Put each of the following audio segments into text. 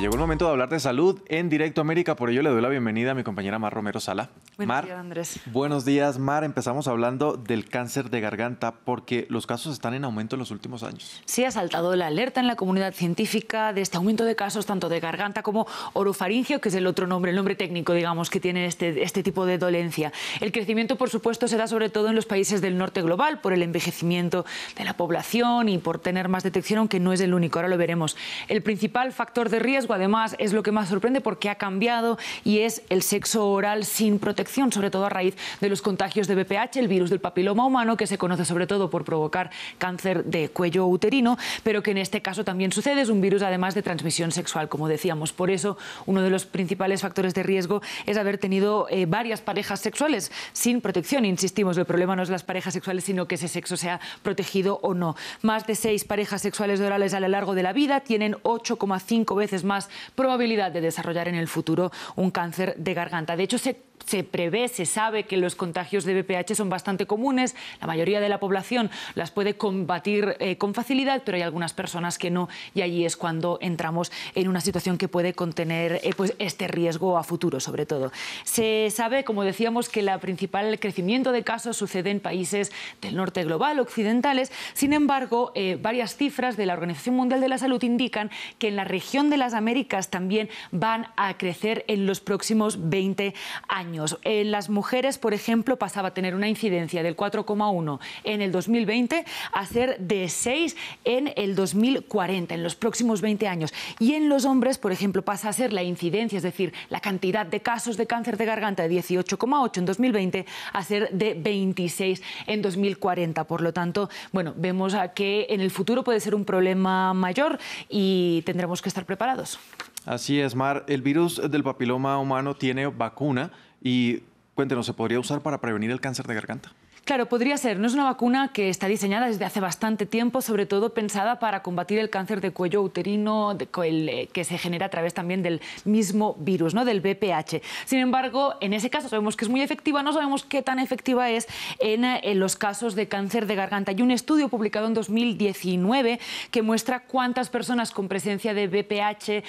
llegó el momento de hablar de salud en Directo América, por ello le doy la bienvenida a mi compañera Mar Romero Sala. Buenos días, Andrés. Buenos días, Mar. Empezamos hablando del cáncer de garganta porque los casos están en aumento en los últimos años. Sí, ha saltado la alerta en la comunidad científica de este aumento de casos tanto de garganta como orofaringio, que es el otro nombre, el nombre técnico, digamos, que tiene este, este tipo de dolencia. El crecimiento, por supuesto, se da sobre todo en los países del norte global por el envejecimiento de la población y por tener más detección, aunque no es el único, ahora lo veremos. El principal factor de riesgo además, es lo que más sorprende porque ha cambiado y es el sexo oral sin protección, sobre todo a raíz de los contagios de BPH, el virus del papiloma humano, que se conoce sobre todo por provocar cáncer de cuello uterino, pero que en este caso también sucede. Es un virus, además, de transmisión sexual, como decíamos. Por eso, uno de los principales factores de riesgo es haber tenido eh, varias parejas sexuales sin protección. Insistimos, el problema no es las parejas sexuales, sino que ese sexo sea protegido o no. Más de seis parejas sexuales orales a lo largo de la vida tienen 8,5 veces más probabilidad de desarrollar en el futuro un cáncer de garganta. De hecho, se se prevé, se sabe que los contagios de VPH son bastante comunes, la mayoría de la población las puede combatir eh, con facilidad, pero hay algunas personas que no y allí es cuando entramos en una situación que puede contener eh, pues este riesgo a futuro, sobre todo. Se sabe, como decíamos, que el principal crecimiento de casos sucede en países del norte global, occidentales. Sin embargo, eh, varias cifras de la Organización Mundial de la Salud indican que en la región de las Américas también van a crecer en los próximos 20 años. En las mujeres, por ejemplo, pasaba a tener una incidencia del 4,1 en el 2020 a ser de 6 en el 2040, en los próximos 20 años. Y en los hombres, por ejemplo, pasa a ser la incidencia, es decir, la cantidad de casos de cáncer de garganta de 18,8 en 2020 a ser de 26 en 2040. Por lo tanto, bueno, vemos que en el futuro puede ser un problema mayor y tendremos que estar preparados. Así es, Mar. El virus del papiloma humano tiene vacuna y cuéntenos, ¿se podría usar para prevenir el cáncer de garganta? Claro, podría ser. No es una vacuna que está diseñada desde hace bastante tiempo, sobre todo pensada para combatir el cáncer de cuello uterino eh, que se genera a través también del mismo virus, ¿no? del BPH. Sin embargo, en ese caso sabemos que es muy efectiva, no sabemos qué tan efectiva es en, eh, los casos de cáncer de garganta. Hay un estudio publicado en 2019 que muestra cuántas personas con presencia de BPH eh,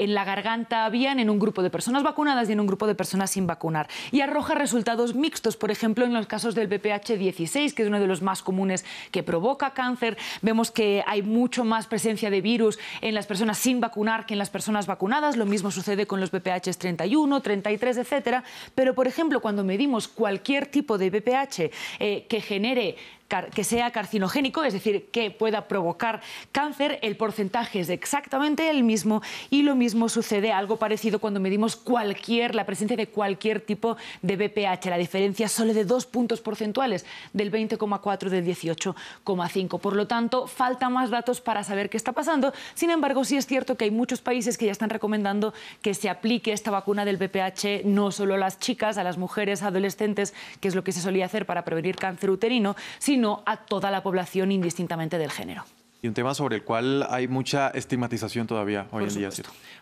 en la garganta habían en un grupo de personas vacunadas y en un grupo de personas sin vacunar. Y arroja resultados mixtos, por ejemplo, en los casos del BPH 16 que es uno de los más comunes que provoca cáncer. Vemos que hay mucho más presencia de virus en las personas sin vacunar que en las personas vacunadas. Lo mismo sucede con los BPHs 31, 33, etcétera. Pero, por ejemplo, cuando medimos cualquier tipo de BPH eh, que genere que sea carcinogénico, es decir, que pueda provocar cáncer, el porcentaje es exactamente el mismo y lo mismo sucede algo parecido cuando medimos cualquier, la presencia de cualquier tipo de BPH. La diferencia es solo de dos puntos porcentuales, del 20,4 del 18,5. Por lo tanto, falta más datos para saber qué está pasando. Sin embargo, sí es cierto que hay muchos países que ya están recomendando que se aplique esta vacuna del BPH no solo a las chicas, a las mujeres, adolescentes, que es lo que se solía hacer para prevenir cáncer uterino, sino a toda la población indistintamente del género y un tema sobre el cual hay mucha estigmatización todavía hoy en día.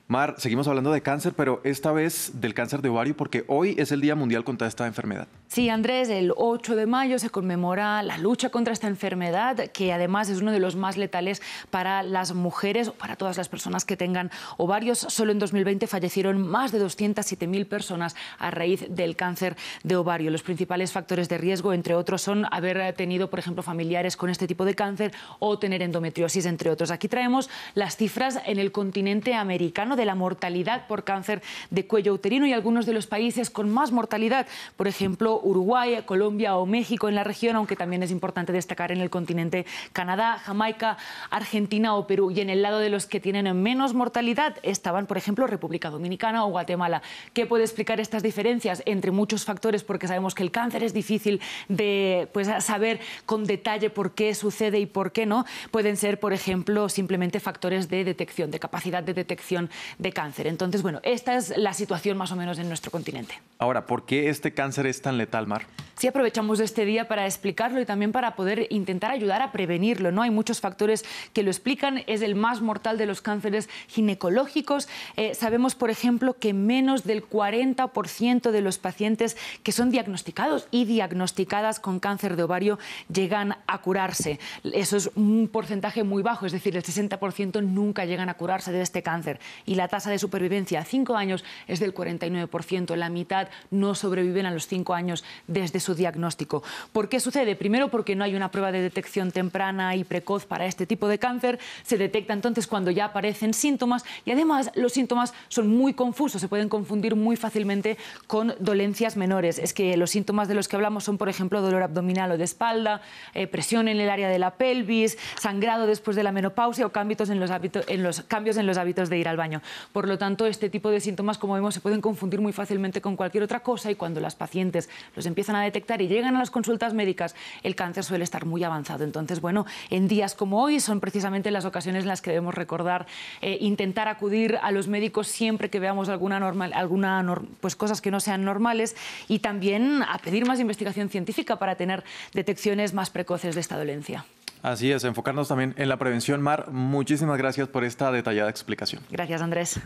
Mar, seguimos hablando de cáncer, pero esta vez del cáncer de ovario, porque hoy es el Día Mundial contra esta enfermedad. Sí, Andrés, el 8 de mayo se conmemora la lucha contra esta enfermedad, que además es uno de los más letales para las mujeres o para todas las personas que tengan ovarios. Solo en 2020 fallecieron más de 207.000 personas a raíz del cáncer de ovario. Los principales factores de riesgo, entre otros, son haber tenido, por ejemplo, familiares con este tipo de cáncer o tener endometriosis entre otros. Aquí traemos las cifras en el continente americano de la mortalidad por cáncer de cuello uterino y algunos de los países con más mortalidad, por ejemplo, Uruguay, Colombia o México en la región, aunque también es importante destacar en el continente Canadá, Jamaica, Argentina o Perú. Y en el lado de los que tienen menos mortalidad estaban, por ejemplo, República Dominicana o Guatemala. ¿Qué puede explicar estas diferencias entre muchos factores? Porque sabemos que el cáncer es difícil de pues, saber con detalle por qué sucede y por qué no. Pueden ser, por ejemplo, simplemente factores de detección, de capacidad de detección de cáncer. Entonces, bueno, esta es la situación más o menos en nuestro continente. Ahora, ¿por qué este cáncer es tan letal, Mar? Sí, aprovechamos este día para explicarlo y también para poder intentar ayudar a prevenirlo. ¿no? Hay muchos factores que lo explican. Es el más mortal de los cánceres ginecológicos. Eh, sabemos, por ejemplo, que menos del 40% de los pacientes que son diagnosticados y diagnosticadas con cáncer de ovario llegan a curarse. Eso es un porcentaje muy bajo, es decir, el 60% nunca llegan a curarse de este cáncer. Y la tasa de supervivencia a cinco años es del 49%, la mitad no sobreviven a los cinco años desde su diagnóstico. ¿Por qué sucede? Primero porque no hay una prueba de detección temprana y precoz para este tipo de cáncer. Se detecta entonces cuando ya aparecen síntomas y además los síntomas son muy confusos, se pueden confundir muy fácilmente con dolencias menores. Es que los síntomas de los que hablamos son, por ejemplo, dolor abdominal o de espalda, eh, presión en el área de la pelvis, sangrado después de la menopausia o cambios en los, en los, cambios en los hábitos de ir al baño. Por lo tanto, este tipo de síntomas, como vemos, se pueden confundir muy fácilmente con cualquier otra cosa y cuando las pacientes los empiezan a detectar y llegan a las consultas médicas, el cáncer suele estar muy avanzado. Entonces, bueno, en días como hoy son precisamente las ocasiones en las que debemos recordar eh, intentar acudir a los médicos siempre que veamos alguna normal, alguna pues cosas que no sean normales y también a pedir más investigación científica para tener detecciones más precoces de esta dolencia. Así es, enfocarnos también en la prevención. Mar, muchísimas gracias por esta detallada explicación. Gracias, Andrés.